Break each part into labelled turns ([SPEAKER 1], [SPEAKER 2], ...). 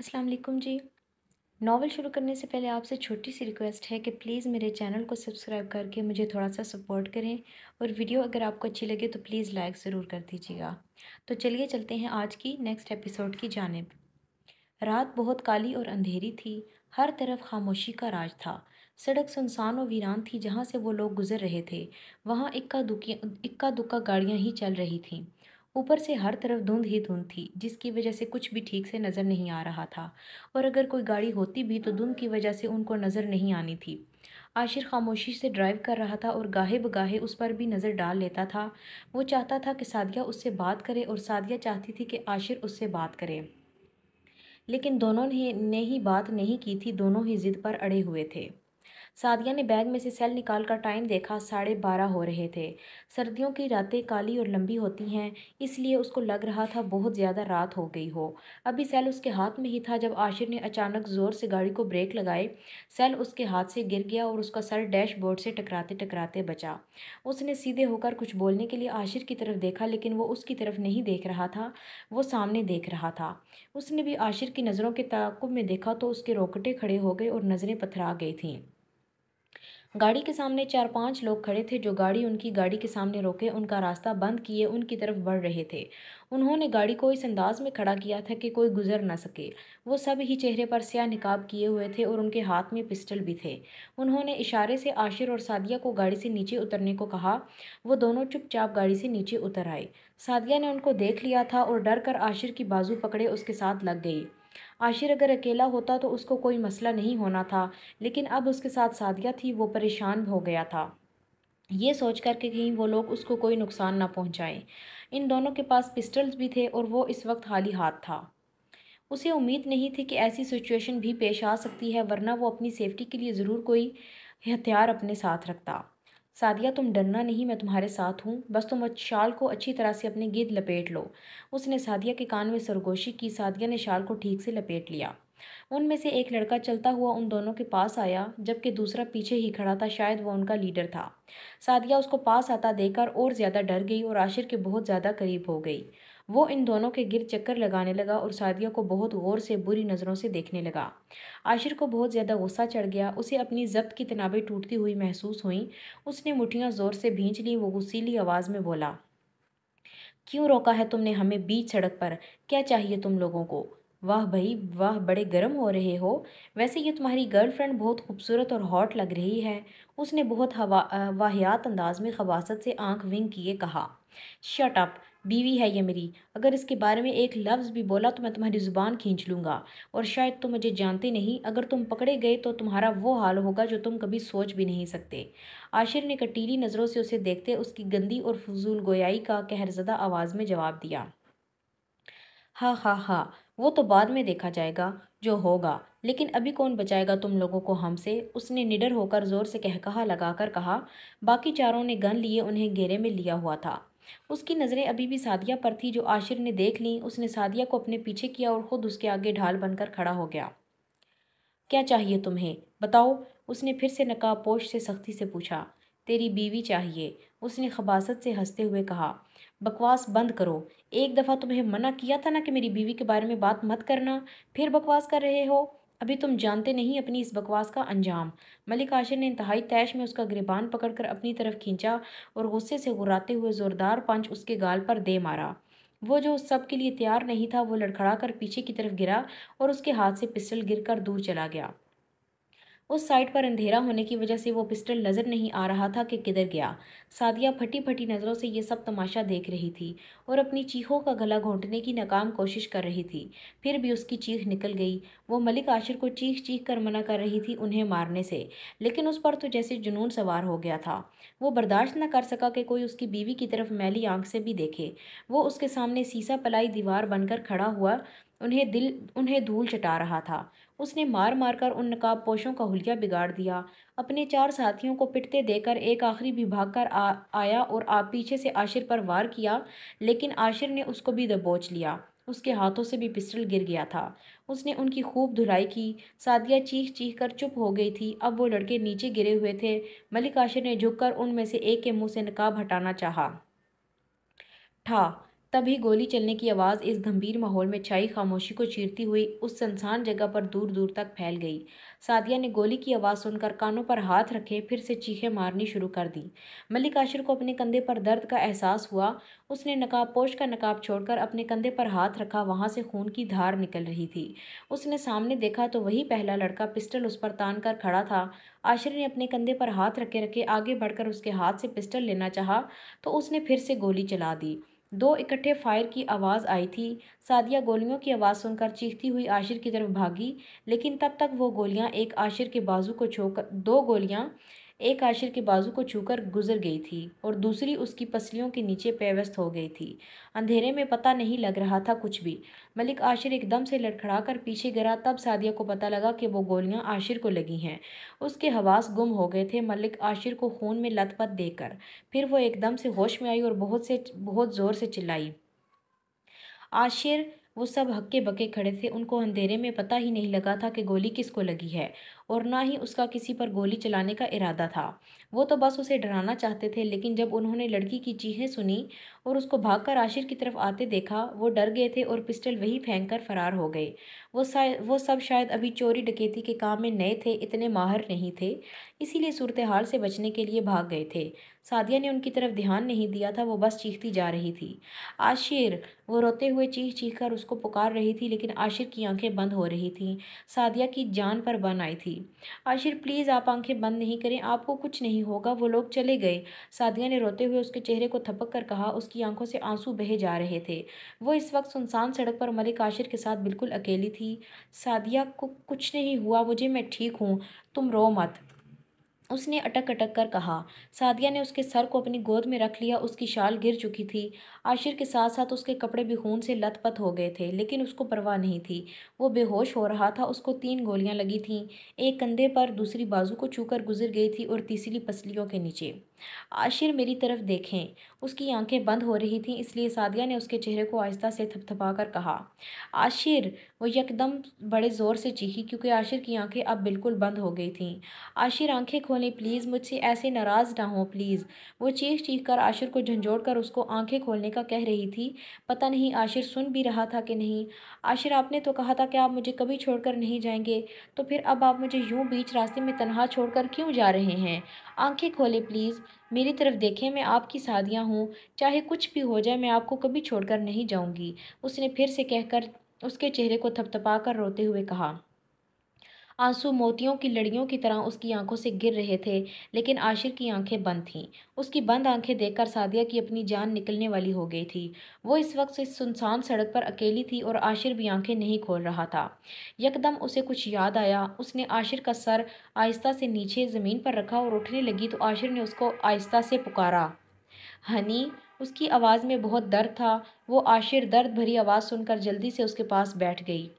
[SPEAKER 1] अस्सलाम वालेकुम जी नावल शुरू करने से पहले आपसे छोटी सी रिक्वेस्ट है कि प्लीज़ मेरे चैनल को सब्सक्राइब करके मुझे थोड़ा सा सपोर्ट करें और वीडियो अगर आपको अच्छी लगे तो प्लीज़ लाइक ज़रूर कर दीजिएगा तो चलिए चलते हैं आज की नेक्स्ट एपिसोड की जानब रात बहुत काली और अंधेरी थी हर तरफ खामोशी का राज था सड़क सुनसान और वीरान थी जहाँ से वो लोग गुजर रहे थे वहाँ इक्का दुक्का इक्का दुक्का गाड़ियाँ ही चल रही थीं ऊपर से हर तरफ धुंध ही धुंध थी जिसकी वजह से कुछ भी ठीक से नज़र नहीं आ रहा था और अगर कोई गाड़ी होती भी तो धुंध की वजह से उनको नज़र नहीं आनी थी आशिर खामोशी से ड्राइव कर रहा था और गाहे बगाहे उस पर भी नज़र डाल लेता था वो चाहता था कि सादिया उससे बात करे और सादिया चाहती थी कि आशिर उससे बात करे लेकिन दोनों ने, ने ही बात नहीं की थी दोनों ही ज़िद पर अड़े हुए थे सादिया ने बैग में से सेल निकाल कर टाइम देखा साढ़े बारह हो रहे थे सर्दियों की रातें काली और लंबी होती हैं इसलिए उसको लग रहा था बहुत ज़्यादा रात हो गई हो अभी सेल उसके हाथ में ही था जब आशिर ने अचानक ज़ोर से गाड़ी को ब्रेक लगाए सेल उसके हाथ से गिर गया और उसका सर डैशबोर्ड से टकराते टकराते बचा उसने सीधे होकर कुछ बोलने के लिए आशिर की तरफ देखा लेकिन वो उसकी तरफ नहीं देख रहा था वो सामने देख रहा था उसने भी आशिर की नज़रों के ताकुब में देखा तो उसके रोकटे खड़े हो गए और नज़रें पथरा गई थीं गाड़ी के सामने चार पांच लोग खड़े थे जो गाड़ी उनकी गाड़ी के सामने रोके उनका रास्ता बंद किए उनकी तरफ बढ़ रहे थे उन्होंने गाड़ी को इस अंदाज में खड़ा किया था कि कोई गुजर ना सके वो सब ही चेहरे पर स्या निकाब किए हुए थे और उनके हाथ में पिस्टल भी थे उन्होंने इशारे से आशिर और सादिया को गाड़ी से नीचे उतरने को कहा वो दोनों चुपचाप गाड़ी से नीचे उतर आए सादिया ने उनको देख लिया था और डर कर आशिर की बाजू पकड़े उसके साथ लग गई आशिर अगर अकेला होता तो उसको कोई मसला नहीं होना था लेकिन अब उसके साथ सादिया थी वो परेशान हो गया था ये सोच कर कहीं वो लोग उसको कोई नुकसान ना पहुंचाएं इन दोनों के पास पिस्टल्स भी थे और वो इस वक्त खाली हाथ था उसे उम्मीद नहीं थी कि ऐसी सिचुएशन भी पेश आ सकती है वरना वो अपनी सेफ्टी के लिए ज़रूर कोई हथियार अपने साथ रखता सादिया तुम डरना नहीं मैं तुम्हारे साथ हूँ बस तुम शाल को अच्छी तरह से अपने गिद लपेट लो उसने सादिया के कान में सरगोशी की सादिया ने शाल को ठीक से लपेट लिया उनमें से एक लड़का चलता हुआ उन दोनों के पास आया जबकि दूसरा पीछे ही खड़ा था शायद वह उनका लीडर था सादिया उसको पास आता देखकर और ज़्यादा डर गई और आशिर के बहुत ज़्यादा करीब हो गई वो इन दोनों के गिर चक्कर लगाने लगा और सादिया को बहुत गौर से बुरी नज़रों से देखने लगा आशिर को बहुत ज़्यादा गुस्सा चढ़ गया उसे अपनी जब्त की तनावें टूटती हुई महसूस हुई उसने मुठियाँ ज़ोर से भींच ली वो गुस्सीली आवाज़ में बोला क्यों रोका है तुमने हमें बीच सड़क पर क्या चाहिए तुम लोगों को वाह भाई वाह बड़े गर्म हो रहे हो वैसे ये तुम्हारी गर्लफ्रेंड बहुत खूबसूरत और हॉट लग रही है उसने बहुत हवा वाहियात अंदाज में खबासत से आंख विंग किए कहा शट अप बीवी है ये मेरी अगर इसके बारे में एक लफ्ज़ भी बोला तो मैं तुम्हारी ज़ुबान खींच लूँगा और शायद तुम मुझे जानते नहीं अगर तुम पकड़े गए तो तुम्हारा वो हाल होगा जो तुम कभी सोच भी नहीं सकते आशिर ने कटीली नज़रों से उसे देखते उसकी गंदी और फजूल गोयाई का कहरजदा आवाज़ में जवाब दिया हाँ हाँ हाँ वो तो बाद में देखा जाएगा जो होगा लेकिन अभी कौन बचाएगा तुम लोगों को हमसे उसने निडर होकर ज़ोर से कह लगा लगाकर कहा बाकी चारों ने गन लिए उन्हें घेरे में लिया हुआ था उसकी नज़रें अभी भी सादिया पर थी जो आशिर ने देख ली उसने सादिया को अपने पीछे किया और ख़ुद उसके आगे ढाल बनकर खड़ा हो गया क्या चाहिए तुम्हें बताओ उसने फिर से पोश से सख्ती से पूछा तेरी बीवी चाहिए उसने खबासत से हंसते हुए कहा बकवास बंद करो एक दफ़ा तुम्हें मना किया था ना कि मेरी बीवी के बारे में बात मत करना फिर बकवास कर रहे हो अभी तुम जानते नहीं अपनी इस बकवास का अंजाम मलिक आशिर ने इंतहाई तैश में उसका गिरबान पकड़कर अपनी तरफ खींचा और गुस्से से घुराते हुए ज़ोरदार पंच उसके गाल पर दे मारा वो जो उस सब के लिए तैयार नहीं था वो लड़खड़ा कर पीछे की तरफ गिरा और उसके हाथ से पिस्टल गिर कर दूर चला गया उस साइड पर अंधेरा होने की वजह से वो पिस्टल नज़र नहीं आ रहा था कि किधर गया सादिया फटी फटी नज़रों से ये सब तमाशा देख रही थी और अपनी चीखों का गला घोंटने की नाकाम कोशिश कर रही थी फिर भी उसकी चीख निकल गई वो मलिक आशिर को चीख चीख कर मना कर रही थी उन्हें मारने से लेकिन उस पर तो जैसे जुनून सवार हो गया था वो बर्दाश्त न कर सका कि कोई उसकी बीवी की तरफ मैली आँख से भी देखे वो उसके सामने सीसा पलाई दीवार बनकर खड़ा हुआ उन्हें दिल उन्हें धूल चटा रहा था उसने मार मार कर उन पोशों का हुलिया बिगाड़ दिया अपने चार साथियों को पिटते देकर एक आखिरी भी भाग कर आ, आया और आप पीछे से आशिर पर वार किया लेकिन आशिर ने उसको भी दबोच लिया उसके हाथों से भी पिस्टल गिर गया था उसने उनकी खूब धुलाई की सादिया चीख चीख कर चुप हो गई थी अब वो लड़के नीचे गिरे हुए थे मलिक आशिर ने झुककर उनमें से एक के मुंह से नकाब हटाना चाहा था तभी गोली चलने की आवाज़ इस गंभीर माहौल में छाई खामोशी को चीरती हुई उस सनसान जगह पर दूर दूर तक फैल गई सादिया ने गोली की आवाज़ सुनकर कानों पर हाथ रखे फिर से चीखें मारनी शुरू कर दी मलिक आशिर को अपने कंधे पर दर्द का एहसास हुआ उसने नकाब पोश का नकाब छोड़कर अपने कंधे पर हाथ रखा वहाँ से खून की धार निकल रही थी उसने सामने देखा तो वही पहला लड़का पिस्टल उस पर तान कर खड़ा था आशिर ने अपने कंधे पर हाथ रखे रखे आगे बढ़कर उसके हाथ से पिस्टल लेना चाहा तो उसने फिर से गोली चला दी दो इकट्ठे फायर की आवाज़ आई थी सादिया गोलियों की आवाज़ सुनकर चीखती हुई आशिर की तरफ भागी लेकिन तब तक वो गोलियां एक आशिर के बाजू को छोकर दो गोलियां एक आशिर के बाजू को छूकर गुजर गई थी और दूसरी उसकी पसलियों के नीचे पेवस्त हो गई थी अंधेरे में पता नहीं लग रहा था कुछ भी मलिक आशिर एकदम से लड़खड़ाकर कर पीछे गिरा तब सादिया को पता लगा कि वो गोलियां आशिर को लगी हैं उसके हवास गुम हो गए थे मलिक आशिर को खून में लथपथ देकर फिर वो एकदम से होश में आई और बहुत से बहुत ज़ोर से चिल्लाई आशिर वो सब हक्के बके खड़े थे उनको अंधेरे में पता ही नहीं लगा था कि गोली किसको लगी है और ना ही उसका किसी पर गोली चलाने का इरादा था वो तो बस उसे डराना चाहते थे लेकिन जब उन्होंने लड़की की चीहें सुनी और उसको भागकर आशिर की तरफ आते देखा वो डर गए थे और पिस्टल वहीं फेंक कर फरार हो गए वो वो सब शायद अभी चोरी डकेती के काम में नए थे इतने माहर नहीं थे इसीलिए सूरत हाल से बचने के लिए भाग गए थे सादिया ने उनकी तरफ ध्यान नहीं दिया था वो बस चीखती जा रही थी आशिर वो रोते हुए चीख चीख कर उसको पुकार रही थी लेकिन आशिर की आंखें बंद हो रही थीं सादिया की जान पर बन आई थी आशिर प्लीज़ आप आंखें बंद नहीं करें आपको कुछ नहीं होगा वो लोग चले गए सादिया ने रोते हुए उसके चेहरे को थपक कर कहा उसकी आंखों से आंसू बहे जा रहे थे वो इस वक्त सुनसान सड़क पर मलिक आशिर के साथ बिल्कुल अकेली थी सादिया को कुछ नहीं हुआ मुझे मैं ठीक हूँ तुम रो मत उसने अटक अटक कर कहा सादिया ने उसके सर को अपनी गोद में रख लिया उसकी शाल गिर चुकी थी आशिर के साथ साथ उसके कपड़े भी खून से लथपथ हो गए थे लेकिन उसको परवाह नहीं थी वो बेहोश हो रहा था उसको तीन गोलियां लगी थीं एक कंधे पर दूसरी बाजू को छूकर गुजर गई थी और तीसरी पसलियों के नीचे आशिर मेरी तरफ देखें उसकी आंखें बंद हो रही थीं इसलिए सादिया ने उसके चेहरे को आहिस्ता से थपथपा कर कहा आशिर वो यकदम बड़े ज़ोर से चीखी क्योंकि आशिर की आंखें अब बिल्कुल बंद हो गई थीं आशिर आंखें खोलें प्लीज़ मुझसे ऐसे नाराज़ ना हो प्लीज़ वो चीख चीख कर आशिर को झंझोड़ कर उसको आंखें खोलने का कह रही थी पता नहीं आशिर सुन भी रहा था कि नहीं आशिर आपने तो कहा था कि आप मुझे कभी छोड़ नहीं जाएंगे तो फिर अब आप मुझे यूँ बीच रास्ते में तनहा छोड़ क्यों जा रहे हैं आंखें खोले प्लीज़ मेरी तरफ़ देखें मैं आपकी सादियाँ हूँ चाहे कुछ भी हो जाए मैं आपको कभी छोड़कर नहीं जाऊँगी उसने फिर से कहकर उसके चेहरे को थपथपा कर रोते हुए कहा आंसू मोतियों की लड़ियों की तरह उसकी आंखों से गिर रहे थे लेकिन आशिर की आंखें बंद थीं उसकी बंद आंखें देखकर सादिया की अपनी जान निकलने वाली हो गई थी वो इस वक्त इस सुनसान सड़क पर अकेली थी और आशिर भी आंखें नहीं खोल रहा था यकदम उसे कुछ याद आया उसने आशिर का सर आहिस्ता से नीचे ज़मीन पर रखा और उठने लगी तो आशिर ने उसको आहिस्ता से पुकारा हनी उसकी आवाज़ में बहुत दर्द था वो आशिर दर्द भरी आवाज़ सुनकर जल्दी से उसके पास बैठ गई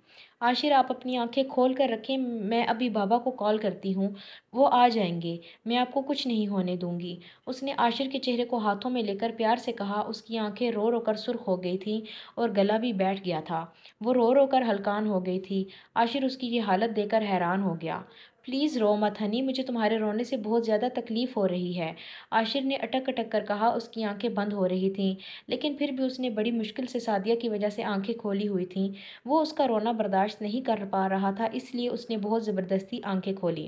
[SPEAKER 1] आशिर आप अपनी आंखें खोल कर रखें मैं अभी बाबा को कॉल करती हूँ वो आ जाएंगे मैं आपको कुछ नहीं होने दूंगी उसने आशिर के चेहरे को हाथों में लेकर प्यार से कहा उसकी आंखें रो रो कर सुर्ख हो गई थी और गला भी बैठ गया था वो रो रो कर हलकान हो गई थी आशिर उसकी ये हालत देखकर हैरान हो गया प्लीज़ रो मत हनी मुझे तुम्हारे रोने से बहुत ज़्यादा तकलीफ़ हो रही है आशिर ने अटक अटक कर कहा उसकी आंखें बंद हो रही थीं लेकिन फिर भी उसने बड़ी मुश्किल से सादिया की वजह से आंखें खोली हुई थीं वो उसका रोना बर्दाश्त नहीं कर पा रहा था इसलिए उसने बहुत ज़बरदस्ती आंखें खोलीं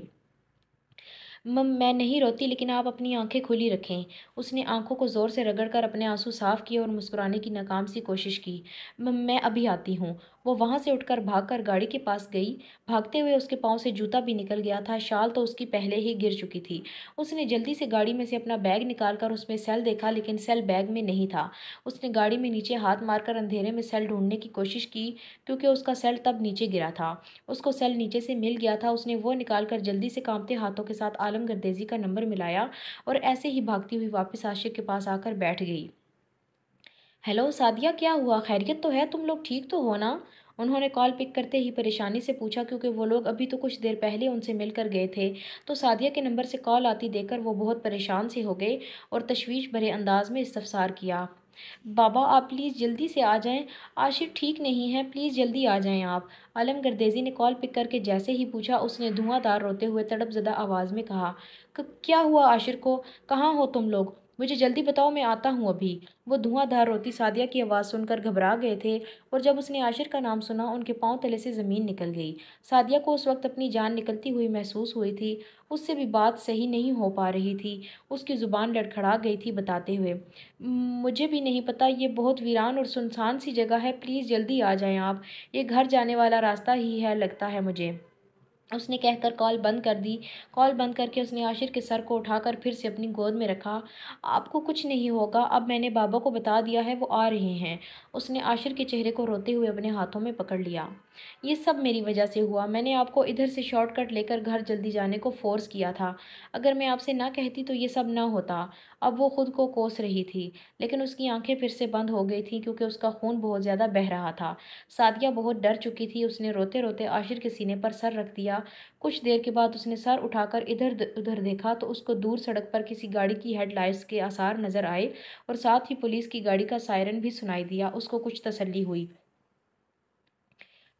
[SPEAKER 1] मम मैं नहीं रोती लेकिन आप अपनी आंखें खुली रखें उसने आंखों को ज़ोर से रगड़कर अपने आंसू साफ़ किए और मुस्कुराने की नाकाम सी कोशिश की मम मैं अभी आती हूँ वो वहाँ से उठकर भागकर गाड़ी के पास गई भागते हुए उसके पाँव से जूता भी निकल गया था शाल तो उसकी पहले ही गिर चुकी थी उसने जल्दी से गाड़ी में से अपना बैग निकाल कर उसमें सेल देखा लेकिन सेल बैग में नहीं था उसने गाड़ी में नीचे हाथ मारकर अंधेरे में सेल ढूंढने की कोशिश की क्योंकि उसका सेल तब नीचे गिरा था उसको सेल नीचे से मिल गया था उसने वो निकाल कर जल्दी से कांपते हाथों के साथ आलम गर्देजी का नंबर मिलाया और ऐसे ही भागती हुई वापस आशिक के पास आकर बैठ गई हेलो सादिया क्या हुआ खैरियत तो है तुम लोग ठीक तो हो ना उन्होंने कॉल पिक करते ही परेशानी से पूछा क्योंकि वो लोग अभी तो कुछ देर पहले उनसे मिलकर गए थे तो सादिया के नंबर से कॉल आती देखकर वो बहुत परेशान से हो गए और तशवीश भरे अंदाज में इस्तफसार किया बाबा आप प्लीज़ जल्दी से आ जाएं आशिफ ठीक नहीं है प्लीज़ जल्दी आ जाएं आप आलम गर्देजी ने कॉल पिक करके जैसे ही पूछा उसने धुआंधार रोते हुए तड़पजदा आवाज़ में कहा क्या हुआ आशिर को कहाँ हो तुम लोग मुझे जल्दी बताओ मैं आता हूँ अभी वो धुआंधार रोती सादिया की आवाज़ सुनकर घबरा गए थे और जब उसने आशिर का नाम सुना उनके पाँव तले से ज़मीन निकल गई सादिया को उस वक्त अपनी जान निकलती हुई महसूस हुई थी उससे भी बात सही नहीं हो पा रही थी उसकी ज़ुबान लड़खड़ा गई थी बताते हुए मुझे भी नहीं पता ये बहुत वीरान और सुनसान सी जगह है प्लीज़ जल्दी आ जाएँ आप ये घर जाने वाला रास्ता ही है लगता है मुझे उसने कहकर कॉल बंद कर दी कॉल बंद करके उसने आशिर के सर को उठाकर फिर से अपनी गोद में रखा आपको कुछ नहीं होगा अब मैंने बाबा को बता दिया है वो आ रहे हैं उसने आशिर के चेहरे को रोते हुए अपने हाथों में पकड़ लिया ये सब मेरी वजह से हुआ मैंने आपको इधर से शॉर्टकट लेकर घर जल्दी जाने को फ़ोर्स किया था अगर मैं आपसे ना कहती तो ये सब ना होता अब वो ख़ुद को कोस रही थी लेकिन उसकी आंखें फिर से बंद हो गई थी क्योंकि उसका खून बहुत ज़्यादा बह रहा था सादिया बहुत डर चुकी थी उसने रोते रोते आशिर के सीने पर सर रख दिया कुछ देर के बाद उसने सर उठाकर इधर उधर देखा तो उसको दूर सड़क पर किसी गाड़ी की हेडलाइट्स के आसार नज़र आए और साथ ही पुलिस की गाड़ी का सायरन भी सुनाई दिया उसको कुछ तसली हुई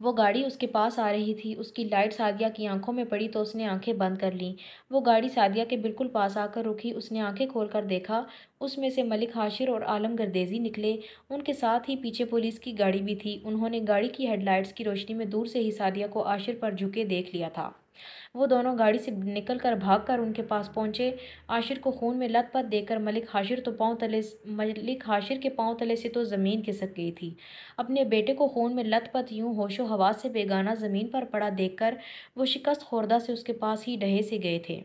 [SPEAKER 1] वो गाड़ी उसके पास आ रही थी उसकी लाइट सादिया की आंखों में पड़ी तो उसने आंखें बंद कर लीं वो गाड़ी सादिया के बिल्कुल पास आकर रुकी उसने आंखें खोलकर देखा उसमें से मलिक हाशिर और आलम गर्देजी निकले उनके साथ ही पीछे पुलिस की गाड़ी भी थी उन्होंने गाड़ी की हेडलाइट्स की रोशनी में दूर से ही सादिया को आशिर पर झुके देख लिया था वो दोनों गाड़ी से निकल कर भाग कर उनके पास पहुँचे आशिर को खून में लत पत देकर मलिक हाशिर तो पाँव तले मलिक हाशिर के पाँव तले से तो ज़मीन खिसक गई थी अपने बेटे को खून में लत पत यूँ होशो हवा से बेगाना ज़मीन पर पड़ा देखकर वो शिकस्त खुर्दा से उसके पास ही डहे से गए थे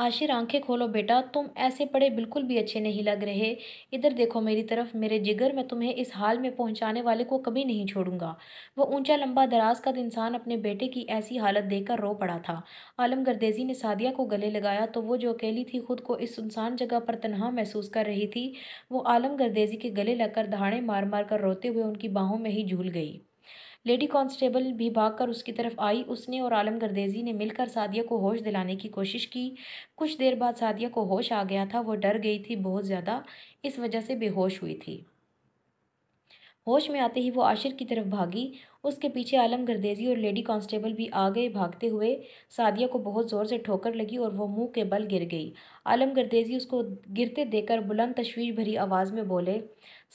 [SPEAKER 1] आशिर आंखें खोलो बेटा तुम ऐसे पड़े बिल्कुल भी अच्छे नहीं लग रहे इधर देखो मेरी तरफ मेरे जिगर मैं तुम्हें इस हाल में पहुंचाने वाले को कभी नहीं छोड़ूंगा वो ऊंचा लंबा दराज का इंसान अपने बेटे की ऐसी हालत देखकर रो पड़ा था आलम गर्देजी ने सादिया को गले लगाया तो वो जो अकेली थी खुद को इस सुनसान जगह पर तनहा महसूस कर रही थी वो आलम गर्देजी के गले लगकर दहाड़े मार मार कर रोते हुए उनकी बाहों में ही झूल गई लेडी कांस्टेबल भी भागकर उसकी तरफ आई उसने और आलम गर्देजी ने मिलकर सादिया को होश दिलाने की कोशिश की कुछ देर बाद सादिया को होश आ गया था वो डर गई थी बहुत ज़्यादा इस वजह से बेहोश हुई थी होश में आते ही वो आशिर की तरफ भागी उसके पीछे आलम गर्देजी और लेडी कांस्टेबल भी आ गए भागते हुए सादिया को बहुत ज़ोर से ठोकर लगी और वो मुंह के बल गिर गई आलम गर्देजी उसको गिरते देकर बुलंद तशवीश भरी आवाज़ में बोले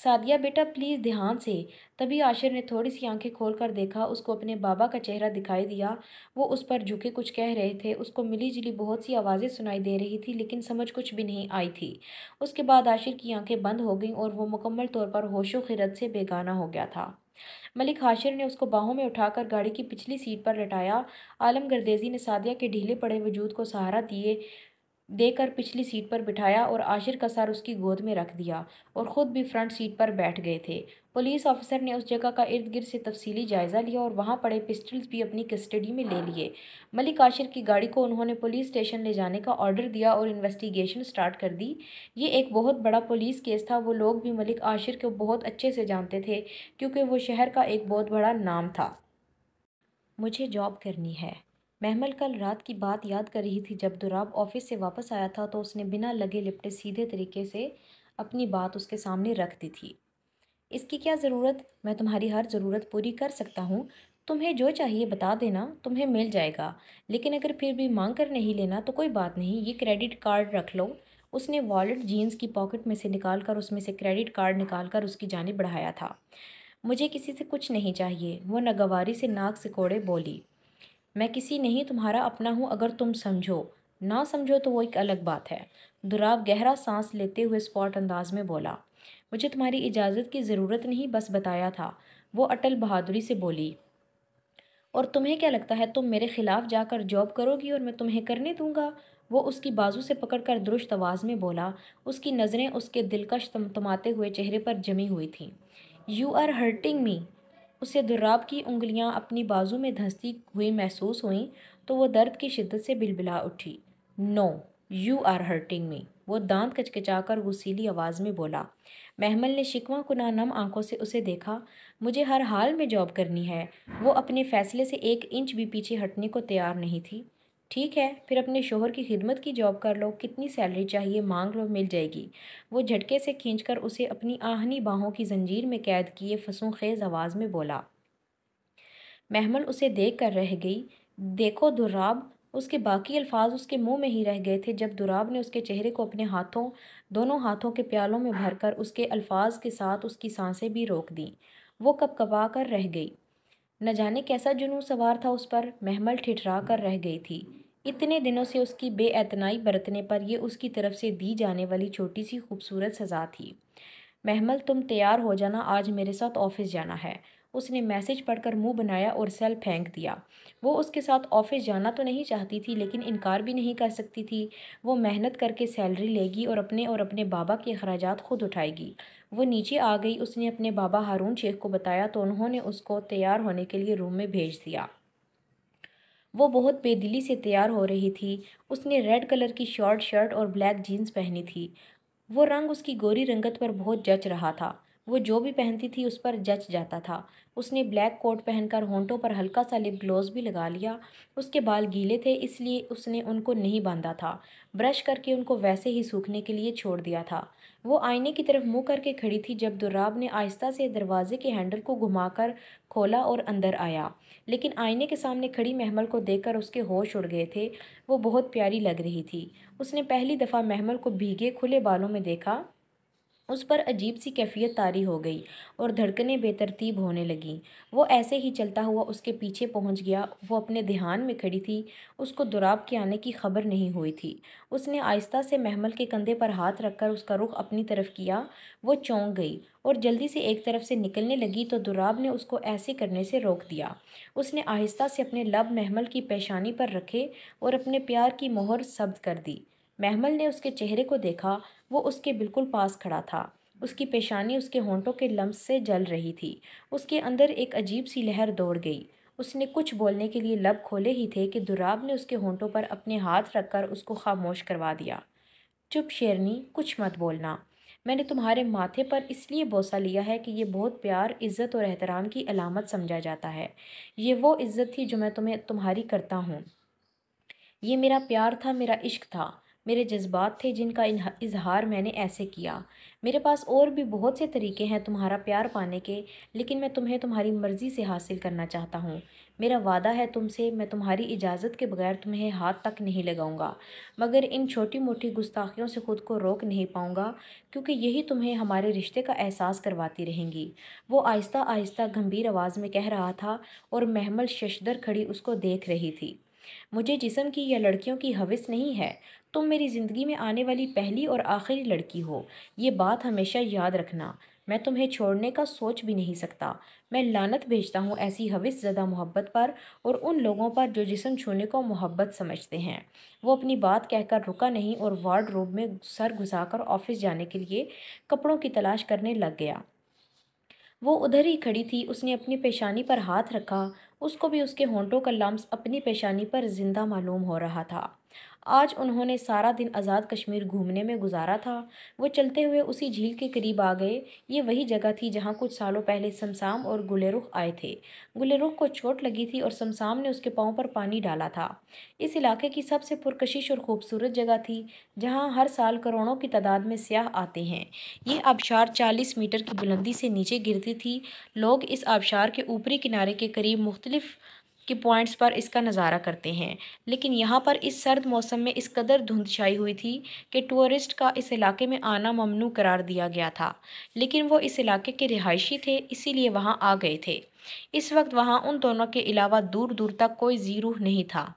[SPEAKER 1] सादिया बेटा प्लीज़ ध्यान से तभी आशिर ने थोड़ी सी आंखें खोल कर देखा उसको अपने बाबा का चेहरा दिखाई दिया वो उस पर झुके कुछ कह रहे थे उसको मिली जुली बहुत सी आवाज़ें सुनाई दे रही थी लेकिन समझ कुछ भी नहीं आई थी उसके बाद आशिर की आंखें बंद हो गईं और वो मुकम्मल तौर पर होशो खिरत से बेगाना हो गया था मलिक हाशिर ने उसको बाहों में उठाकर गाड़ी की पिछली सीट पर लटाया आलम गर्देजी ने सादिया के ढीले पड़े वजूद को सहारा दिए देकर पिछली सीट पर बिठाया और आशिर का सर उसकी गोद में रख दिया और ख़ुद भी फ्रंट सीट पर बैठ गए थे पुलिस ऑफिसर ने उस जगह का इर्द गिर्द से तफसीली जायज़ा लिया और वहाँ पड़े पिस्टल्स भी अपनी कस्टडी में ले लिए मलिक आशिर की गाड़ी को उन्होंने पुलिस स्टेशन ले जाने का ऑर्डर दिया और इन्वेस्टिगेशन स्टार्ट कर दी ये एक बहुत बड़ा पुलिस केस था वो लोग भी मलिक आशिर को बहुत अच्छे से जानते थे क्योंकि वो शहर का एक बहुत बड़ा नाम था मुझे जॉब करनी है महमल कल रात की बात याद कर रही थी जब दुराब ऑफिस से वापस आया था तो उसने बिना लगे लिपटे सीधे तरीके से अपनी बात उसके सामने रख दी थी इसकी क्या ज़रूरत मैं तुम्हारी हर ज़रूरत पूरी कर सकता हूँ तुम्हें जो चाहिए बता देना तुम्हें मिल जाएगा लेकिन अगर फिर भी मांग कर नहीं लेना तो कोई बात नहीं ये क्रेडिट कार्ड रख लो उसने वॉलेट जीन्स की पॉकेट में से निकाल कर उसमें से क्रेडिट कार्ड निकाल कर उसकी जानब बढ़ाया था मुझे किसी से कुछ नहीं चाहिए वो नागवारी से नाक सिकोड़े बोली मैं किसी नहीं तुम्हारा अपना हूँ अगर तुम समझो ना समझो तो वो एक अलग बात है दुराव गहरा सांस लेते हुए स्पॉट अंदाज में बोला मुझे तुम्हारी इजाज़त की ज़रूरत नहीं बस बताया था वो अटल बहादुरी से बोली और तुम्हें क्या लगता है तुम मेरे ख़िलाफ़ जाकर जॉब करोगी और मैं तुम्हें करने दूंगा वो उसकी बाजू से पकड़कर दुरुस्त आवाज़ में बोला उसकी नज़रें उसके दिलकश तमतमाते हुए चेहरे पर जमी हुई थीं यू आर हर्टिंग मी उसे दुर्राब की उंगलियां अपनी बाजू में धंसती हुई महसूस हुईं तो वो दर्द की शिद्दत से बिलबिला उठी no you are hurting me वो दांत कचकचाकर वसीली आवाज़ में बोला महमल ने शिकवा कुना नम आंखों से उसे देखा मुझे हर हाल में जॉब करनी है वो अपने फ़ैसले से एक इंच भी पीछे हटने को तैयार नहीं थी ठीक है फिर अपने शोहर की खिदमत की जॉब कर लो कितनी सैलरी चाहिए मांग लो मिल जाएगी वो झटके से खींचकर उसे अपनी आहनी बाहों की जंजीर में कैद किए फसूँ खेज आवाज़ में बोला महमल उसे देख कर रह गई देखो दुराब उसके बाकी अल्फाज उसके मुंह में ही रह गए थे जब दुराब ने उसके चेहरे को अपने हाथों दोनों हाथों के प्यालों में भरकर उसके अल्फाज के साथ उसकी सांसें भी रोक दीं वो कपकपा कर रह गई न जाने कैसा जुनू सवार था उस पर महमल ठिठरा कर रह गई थी इतने दिनों से उसकी बेअतनाई बरतने पर यह उसकी तरफ से दी जाने वाली छोटी सी खूबसूरत सज़ा थी महमल तुम तैयार हो जाना आज मेरे साथ ऑफिस जाना है उसने मैसेज पढ़कर मुंह बनाया और सेल फेंक दिया वो उसके साथ ऑफिस जाना तो नहीं चाहती थी लेकिन इनकार भी नहीं कर सकती थी वो मेहनत करके सैलरी लेगी और अपने और अपने बाबा के अखराज खुद उठाएगी वो नीचे आ गई उसने अपने बाबा हारून शेख को बताया तो उन्होंने उसको तैयार होने के लिए रूम में भेज दिया वो बहुत बेदिली से तैयार हो रही थी उसने रेड कलर की शॉर्ट शर्ट और ब्लैक जीन्स पहनी थी वो रंग उसकी गोरी रंगत पर बहुत जच रहा था वो जो भी पहनती थी उस पर जच जाता था उसने ब्लैक कोट पहनकर होंटों पर हल्का सा लिप ग्लोव भी लगा लिया उसके बाल गीले थे इसलिए उसने उनको नहीं बांधा था ब्रश करके उनको वैसे ही सूखने के लिए छोड़ दिया था वो आईने की तरफ मुंह करके खड़ी थी जब दुर्राब ने आहिस्ता से दरवाजे के हैंडल को घुमाकर खोला और अंदर आया लेकिन आईने के सामने खड़ी महमल को देखकर उसके होश उड़ गए थे वो बहुत प्यारी लग रही थी उसने पहली दफ़ा महमल को भीगे खुले बालों में देखा उस पर अजीब सी कैफियत तारी हो गई और धड़कनें बेतरतीब होने लगीं वो ऐसे ही चलता हुआ उसके पीछे पहुंच गया वो अपने ध्यान में खड़ी थी उसको दुराब के आने की खबर नहीं हुई थी उसने आहिस्ता से महमल के कंधे पर हाथ रखकर उसका रुख अपनी तरफ किया वो चौंक गई और जल्दी से एक तरफ से निकलने लगी तो दुराब ने उसको ऐसे करने से रोक दिया उसने आहिस्ता से अपने लब महमल की पेशानी पर रखे और अपने प्यार की मोहर सब्द कर दी महमल ने उसके चेहरे को देखा वो उसके बिल्कुल पास खड़ा था उसकी पेशानी उसके होंठों के लम्स से जल रही थी उसके अंदर एक अजीब सी लहर दौड़ गई उसने कुछ बोलने के लिए लब खोले ही थे कि दुराब ने उसके होंठों पर अपने हाथ रखकर उसको खामोश करवा दिया चुप शेरनी कुछ मत बोलना मैंने तुम्हारे माथे पर इसलिए बोसा लिया है कि यह बहुत प्यार इज़्ज़त और एहतराम की अलामत समझा जाता है ये वो इज़्ज़त थी जो मैं तुम्हें तुम्हारी करता हूँ ये मेरा प्यार था मेरा इश्क था मेरे जज्बात थे जिनका इजहार मैंने ऐसे किया मेरे पास और भी बहुत से तरीके हैं तुम्हारा प्यार पाने के लेकिन मैं तुम्हें तुम्हारी मर्ज़ी से हासिल करना चाहता हूँ मेरा वादा है तुमसे मैं तुम्हारी इजाज़त के बगैर तुम्हें हाथ तक नहीं लगाऊंगा मगर इन छोटी मोटी गुस्ताखियों से खुद को रोक नहीं पाऊँगा क्योंकि यही तुम्हें हमारे रिश्ते का एहसास करवाती रहेंगी वो आहिस्ता आहिस्ता गंभीर आवाज़ में कह रहा था और महमल शशदर खड़ी उसको देख रही थी मुझे जिसम की या लड़कियों की हविस नहीं है तुम मेरी ज़िंदगी में आने वाली पहली और आखिरी लड़की हो ये बात हमेशा याद रखना मैं तुम्हें छोड़ने का सोच भी नहीं सकता मैं लानत भेजता हूँ ऐसी हविस ज़दा मोहब्बत पर और उन लोगों पर जो जिसम छूने को मोहब्बत समझते हैं वो अपनी बात कहकर रुका नहीं और वार्ड रूम में सर घुसाकर ऑफिस जाने के लिए कपड़ों की तलाश करने लग गया वो उधर ही खड़ी थी उसने अपनी पेशानी पर हाथ रखा उसको भी उसके होंटों का लम्स अपनी पेशानी पर जिंदा मालूम हो रहा था आज उन्होंने सारा दिन आज़ाद कश्मीर घूमने में गुजारा था वो चलते हुए उसी झील के करीब आ गए ये वही जगह थी जहाँ कुछ सालों पहले शमसाम और गुलेरुख आए थे गुलेरुख को चोट लगी थी और शमसाम ने उसके पाँव पर पानी डाला था इस इलाके की सबसे पुरकशिश और ख़ूबसूरत जगह थी जहाँ हर साल करोड़ों की तादाद में सयाह आते हैं ये आबशार चालीस मीटर की बुलंदी से नीचे गिरती थी लोग इस आबशार के ऊपरी किनारे के करीब मुख्तलिफ़ के पॉइंट्स पर इसका नज़ारा करते हैं लेकिन यहाँ पर इस सर्द मौसम में इस कदर धुंध छाई हुई थी कि टूरिस्ट का इस इलाके में आना ममनू करार दिया गया था लेकिन वो इस इलाके के रिहायशी थे इसीलिए वहाँ आ गए थे इस वक्त वहाँ उन दोनों के अलावा दूर दूर तक कोई जीरू नहीं था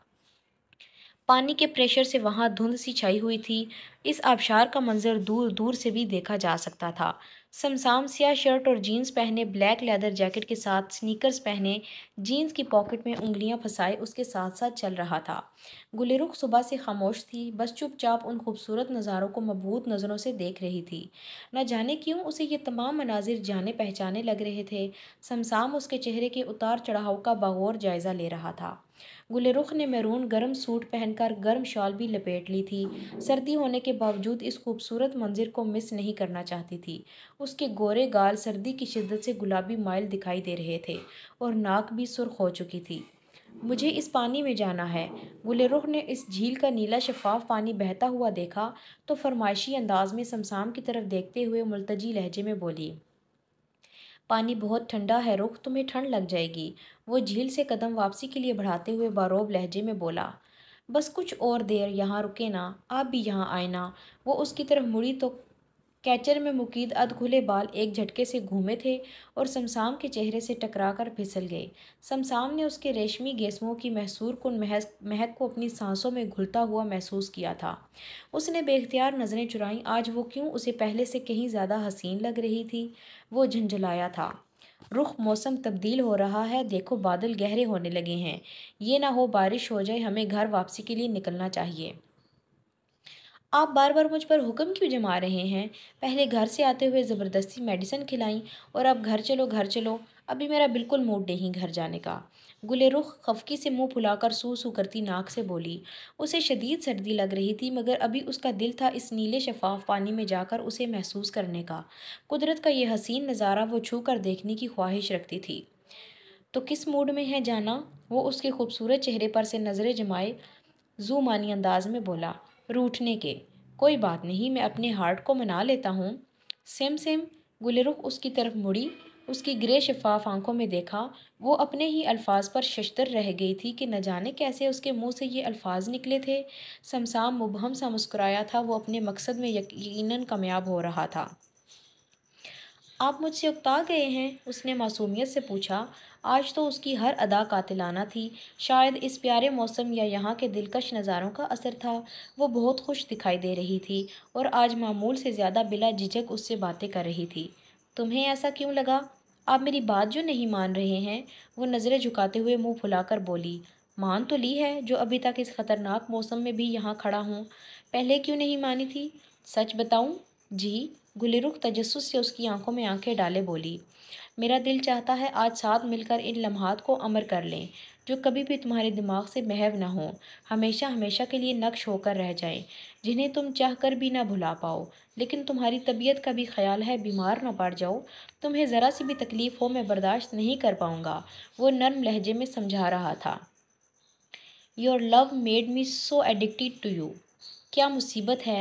[SPEAKER 1] पानी के प्रेशर से वहाँ धुंध सी छाई हुई थी इस आबशार का मंजर दूर दूर से भी देखा जा सकता था समसाम सिया शर्ट और जीन्स पहने ब्लैक लेदर जैकेट के साथ स्नीकर्स पहने जीन्स की पॉकेट में उंगलियां फंसाए उसके साथ साथ चल रहा था गुलरुख सुबह से खामोश थी बस चुपचाप उन खूबसूरत नज़ारों को मबूत नज़रों से देख रही थी न जाने क्यों उसे ये तमाम मनाजिर जाने पहचाने लग रहे थे समसाम उसके चेहरे के उतार चढ़ाव का बागौर जायज़ा ले रहा था गुलरुख ने मैरून गर्म सूट पहनकर गर्म शॉल भी लपेट ली थी सर्दी होने के बावजूद इस खूबसूरत मंजिर को मिस नहीं करना चाहती थी उसके गोरे गाल सर्दी की शिद्दत से गुलाबी माइल दिखाई दे रहे थे और नाक भी सुर्ख हो चुकी थी मुझे इस पानी में जाना है गुलरुख ने इस झील का नीला शफाफ पानी बहता हुआ देखा तो फरमाइशी अंदाज में शमसाम की तरफ देखते हुए मुलतजी लहजे में बोली पानी बहुत ठंडा है रुख तुम्हें ठंड लग जाएगी वो झील से कदम वापसी के लिए बढ़ाते हुए बारोब लहजे में बोला बस कुछ और देर यहाँ रुके ना आप भी यहाँ आए ना वो उसकी तरफ मुड़ी तो कैचर में मुकीद अध खुले बाल एक झटके से घूमे थे और शमसाम के चेहरे से टकरा कर फिसल गए शमसाम ने उसके रेशमी गेसमों की महसूर कन महक को अपनी सांसों में घुलता हुआ महसूस किया था उसने बेख्तियार नज़रें चुराईं आज वो क्यों उसे पहले से कहीं ज़्यादा हसीन लग रही थी वो झंझलाया था रुख मौसम तब्दील हो रहा है देखो बादल गहरे होने लगे हैं ये ना हो बारिश हो जाए हमें घर वापसी के लिए निकलना चाहिए आप बार बार मुझ पर हुक्म क्यों जमा रहे हैं पहले घर से आते हुए ज़बरदस्ती मेडिसिन खिलाई और अब घर चलो घर चलो अभी मेरा बिल्कुल मूड नहीं घर जाने का गुले रुख खफकी से मुंह फुलाकर सू सू करती नाक से बोली उसे शदीद सर्दी लग रही थी मगर अभी उसका दिल था इस नीले शफाफ पानी में जाकर उसे महसूस करने का कुदरत का यह हसीन नज़ारा वो छू कर देखने की ख्वाहिश रखती थी तो किस मूड में है जाना वो उसके खूबसूरत चेहरे पर से नज़रें जमाए जू मानी अंदाज में बोला रूठने के कोई बात नहीं मैं अपने हार्ट को मना लेता हूँ सेम सेम गुलरुख उसकी तरफ मुड़ी उसकी ग्रे शफाफ आंखों में देखा वो अपने ही अल्फाज पर शशतर रह गई थी कि न जाने कैसे उसके मुंह से ये अल्फाज निकले थे समसाम मुबहम सा मुस्कुराया था वो अपने मकसद में यकीनन कामयाब हो रहा था आप मुझसे उकता गए हैं उसने मासूमियत से पूछा आज तो उसकी हर अदा कातिलाना थी शायद इस प्यारे मौसम या यहाँ के दिलकश नज़ारों का असर था वो बहुत खुश दिखाई दे रही थी और आज मामूल से ज़्यादा बिला झिझक उससे बातें कर रही थी तुम्हें ऐसा क्यों लगा आप मेरी बात जो नहीं मान रहे हैं वो नज़रें झुकाते हुए मुंह फुलाकर बोली मान तो ली है जो अभी तक इस ख़तरनाक मौसम में भी यहाँ खड़ा हूँ पहले क्यों नहीं मानी थी सच बताऊँ जी गुलरुख तजस्स से उसकी आंखों में आंखें डाले बोली मेरा दिल चाहता है आज साथ मिलकर इन लम्हात को अमर कर लें जो कभी भी तुम्हारे दिमाग से महव ना हो हमेशा हमेशा के लिए नक्श होकर रह जाएं जिन्हें तुम चाह कर भी ना भुला पाओ लेकिन तुम्हारी तबीयत का भी ख्याल है बीमार ना पड़ जाओ तुम्हें ज़रा सी भी तकलीफ़ हो मैं बर्दाश्त नहीं कर पाऊँगा वो नर्म लहजे में समझा रहा था your love made me so addicted to you क्या मुसीबत है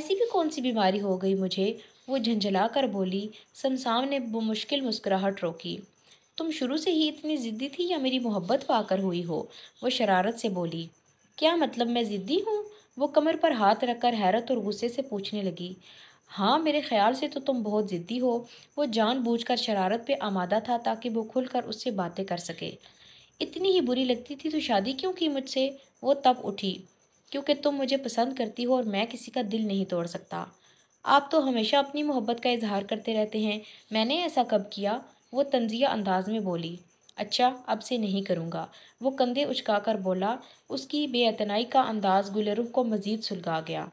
[SPEAKER 1] ऐसी भी कौन सी बीमारी हो गई मुझे वो झंझला कर बोली शमसाम ने मुश्किल मुस्कुराहट रोकी तुम शुरू से ही इतनी ज़िद्दी थी या मेरी मोहब्बत पाकर हुई हो वो शरारत से बोली क्या मतलब मैं ज़िद्दी हूँ वो कमर पर हाथ रखकर हैरत और गुस्से से पूछने लगी हाँ मेरे ख्याल से तो तुम बहुत ज़िद्दी हो वो जानबूझकर शरारत पे आमादा था ताकि वो खुलकर उससे बातें कर सके इतनी ही बुरी लगती थी तो शादी क्यों की मुझसे वो तब उठी क्योंकि तुम मुझे पसंद करती हो और मैं किसी का दिल नहीं तोड़ सकता आप तो हमेशा अपनी मोहब्बत का इजहार करते रहते हैं मैंने ऐसा कब किया वो तंजिया अंदाज में बोली अच्छा अब से नहीं करूँगा वो कंधे उछका कर बोला उसकी बेअतनाई का अंदाज़ गुलरुख को मज़ीद सुलगा गया